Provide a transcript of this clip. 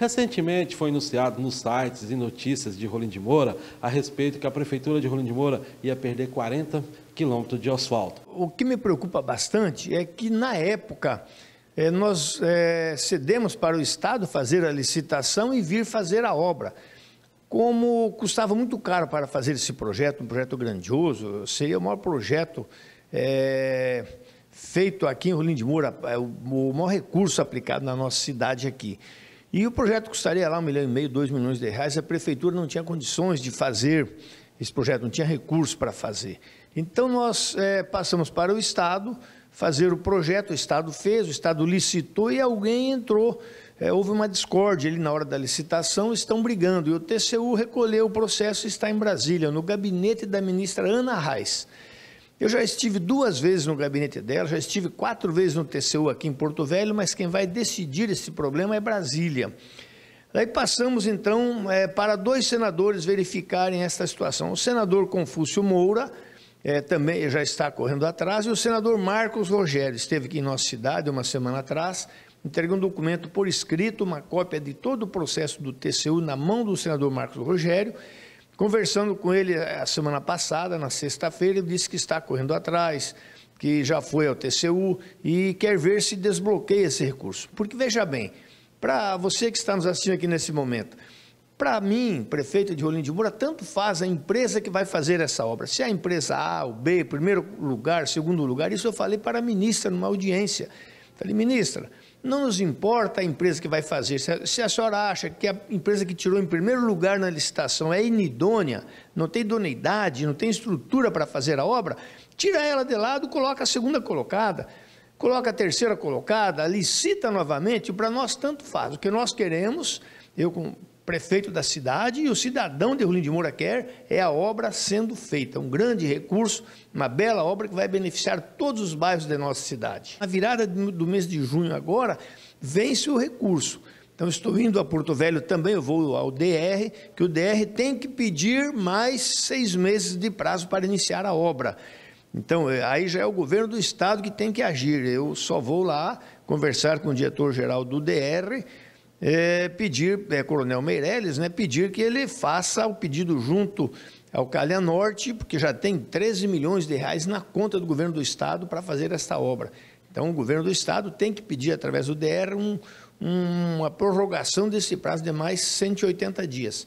Recentemente foi anunciado nos sites e notícias de Rolim de Moura a respeito que a Prefeitura de Rolim de Moura ia perder 40 quilômetros de asfalto. O que me preocupa bastante é que, na época, eh, nós eh, cedemos para o Estado fazer a licitação e vir fazer a obra. Como custava muito caro para fazer esse projeto, um projeto grandioso, seria o maior projeto é, feito aqui em Rolim de Moura, o maior recurso aplicado na nossa cidade aqui. E o projeto custaria lá um milhão e meio, dois milhões de reais. A prefeitura não tinha condições de fazer esse projeto, não tinha recurso para fazer. Então nós é, passamos para o Estado fazer o projeto, o Estado fez, o Estado licitou e alguém entrou. É, houve uma discórdia ali na hora da licitação, estão brigando. E o TCU recolheu o processo está em Brasília, no gabinete da ministra Ana Reis. Eu já estive duas vezes no gabinete dela, já estive quatro vezes no TCU aqui em Porto Velho, mas quem vai decidir esse problema é Brasília. Daí passamos então é, para dois senadores verificarem esta situação. O senador Confúcio Moura é, também já está correndo atrás e o senador Marcos Rogério esteve aqui em nossa cidade uma semana atrás, entregou um documento por escrito, uma cópia de todo o processo do TCU na mão do senador Marcos Rogério Conversando com ele eh, a semana passada, na sexta-feira, ele disse que está correndo atrás, que já foi ao TCU e quer ver se desbloqueia esse recurso. Porque veja bem, para você que está nos assistindo aqui nesse momento, para mim, prefeito de Rolim de Moura, tanto faz a empresa que vai fazer essa obra. Se é a empresa A ou B, primeiro lugar, segundo lugar, isso eu falei para a ministra numa audiência. Falei, ministra, não nos importa a empresa que vai fazer. Se a, se a senhora acha que a empresa que tirou em primeiro lugar na licitação é inidônea, não tem idoneidade, não tem estrutura para fazer a obra, tira ela de lado, coloca a segunda colocada, coloca a terceira colocada, licita novamente, para nós tanto faz. O que nós queremos, eu com prefeito da cidade e o cidadão de Rolim de Moura quer é a obra sendo feita. Um grande recurso, uma bela obra que vai beneficiar todos os bairros da nossa cidade. na virada do mês de junho agora vence o recurso. Então estou indo a Porto Velho também, eu vou ao DR, que o DR tem que pedir mais seis meses de prazo para iniciar a obra. Então, eh, aí já é o governo do estado que tem que agir. Eu só vou lá conversar com o diretor-geral do DR é, pedir, é, Coronel Meirelles, né, pedir que ele faça o pedido junto ao Calha Norte, porque já tem 13 milhões de reais na conta do governo do Estado para fazer esta obra. Então, o governo do Estado tem que pedir, através do DR, um, uma prorrogação desse prazo de mais 180 dias.